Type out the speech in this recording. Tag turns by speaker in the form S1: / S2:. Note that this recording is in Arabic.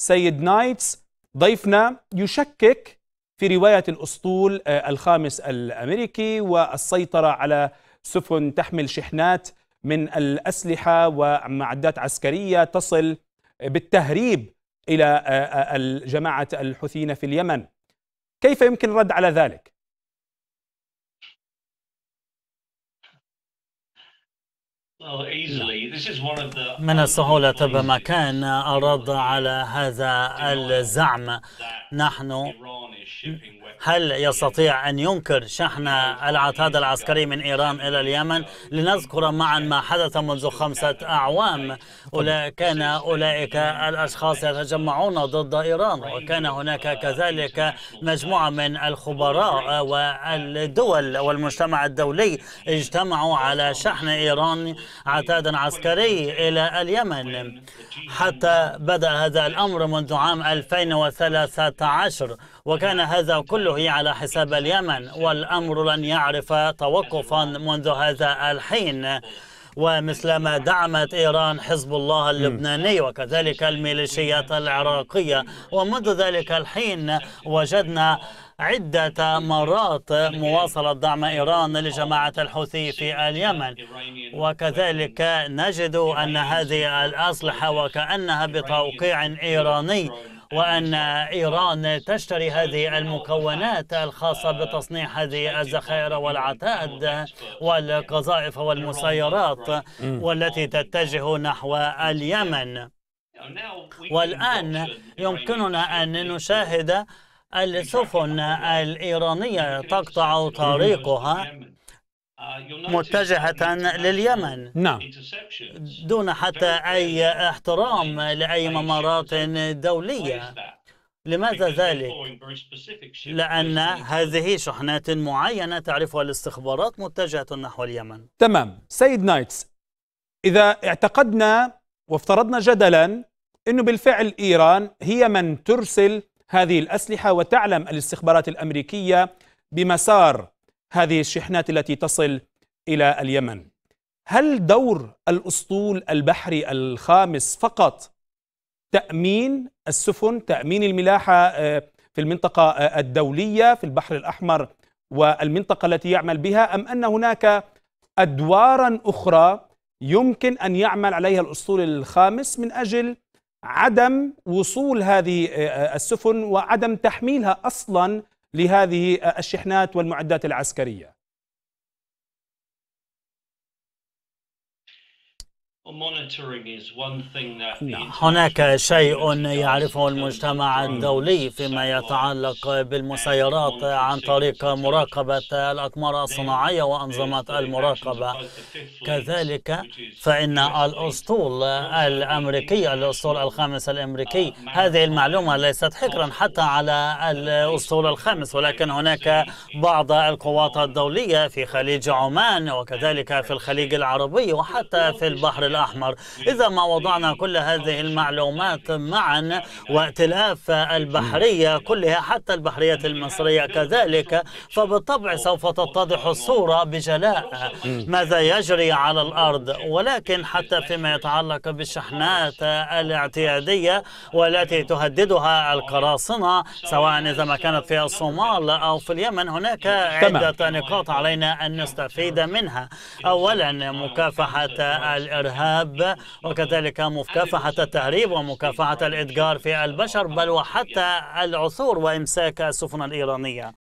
S1: سيد نايتس ضيفنا يشكك في رواية الأسطول آه، الخامس الأمريكي والسيطرة على سفن تحمل شحنات من الأسلحة ومعدات عسكرية تصل بالتهريب إلى آه، آه، جماعة الحوثيين في اليمن كيف يمكن الرد على ذلك؟
S2: Oh, من السهولة ربما كان الرد على هذا الزعم نحن هل يستطيع أن ينكر شحن العتاد العسكري من إيران إلى اليمن لنذكر معا ما حدث منذ خمسة أعوام كان أولئك الأشخاص يتجمعون ضد إيران وكان هناك كذلك مجموعة من الخبراء والدول والمجتمع الدولي اجتمعوا على شحن إيران عتادا عسكري إلى اليمن حتى بدأ هذا الأمر منذ عام 2013 وكان هذا كله تحمله على حساب اليمن والأمر لن يعرف توقفا منذ هذا الحين ومثلما دعمت إيران حزب الله اللبناني وكذلك الميليشيات العراقية ومنذ ذلك الحين وجدنا عدة مرات مواصلة دعم إيران لجماعة الحوثي في اليمن وكذلك نجد أن هذه الأسلحة وكأنها بتوقيع إيراني وأن إيران تشتري هذه المكونات الخاصة بتصنيع هذه الذخائر والعتاد والقذائف والمسيرات والتي تتجه نحو اليمن والآن يمكننا أن نشاهد السفن الإيرانية تقطع طريقها متجهة لليمن نعم دون حتى أي احترام لأي ممارات دولية لماذا ذلك؟ لأن هذه شحنات معينة تعرفها الاستخبارات متجهة نحو اليمن
S1: تمام سيد نايتس إذا اعتقدنا وافترضنا جدلا أنه بالفعل إيران هي من ترسل هذه الأسلحة وتعلم الاستخبارات الأمريكية بمسار هذه الشحنات التي تصل إلى اليمن هل دور الأسطول البحري الخامس فقط تأمين السفن تأمين الملاحة آه، في المنطقة آه، الدولية في البحر الأحمر والمنطقة التي يعمل بها أم أن هناك أدوارا أخرى يمكن أن يعمل عليها الأسطول الخامس من أجل عدم وصول هذه آه، السفن وعدم تحميلها أصلا لهذه الشحنات والمعدات العسكرية نعم. هناك شيء
S2: يعرفه المجتمع mm. الدولي فيما يتعلق بالمسيرات عن طريق مراقبة الأقمار الصناعية وأنظمة المراقبة كذلك فإن الأسطول الأمريكي الأسطول الخامس uh, الأمريكي هذه المعلومة ليست حكرا حتى على الأسطول الخامس ولكن هناك بعض القوات الدولية في خليج عمان وكذلك في الخليج العربي وحتى في البحر الأحمر الأحمر إيه. إذا ما وضعنا إيه. كل هذه آه، المعلومات معا إيه. وائتلاف البحرية كلها حتى البحرية المصرية كذلك فبالطبع سوف تتضح الصورة بجلاء ماذا يجري على الأرض ولكن حتى فيما يتعلق بالشحنات الاعتيادية والتي تهددها القراصنة سواء إذا ما كانت في الصومال أو في اليمن هناك عدة نقاط علينا أن نستفيد منها أولا مكافحة الإرهاب الإرهاب وكذلك مكافحة التهريب ومكافحة الادجار في البشر بل وحتى العثور وإمساك السفن الإيرانية